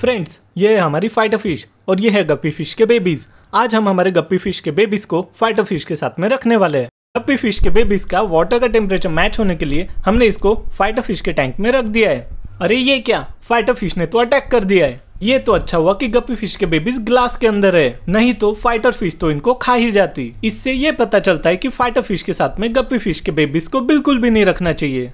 friends ये है हमारी फाइटर फिश और ये है गप्पी फिश के बेबीज आज हम हमारे गप्पी फिश के बेबीज को फाइटर फिश के साथ में रखने वाले हैं गप्पी फिश के बेबीज का वाटर का टेम्परेचर मैच होने के लिए हमने इसको फाइटर फिश के टैंक में रख दिया है अरे ये क्या फाइटर फिश ने तो अटैक कर दिया है ये तो अच्छा हुआ कि गप्पी फिश के बेबीज ग्लास के अंदर है नहीं तो फाइटर फिश तो इनको खा ही जाती इससे ये पता चलता है कि फाइटर फिश के साथ में गप्पी फिश के बेबीज को बिल्कुल भी नहीं रखना चाहिए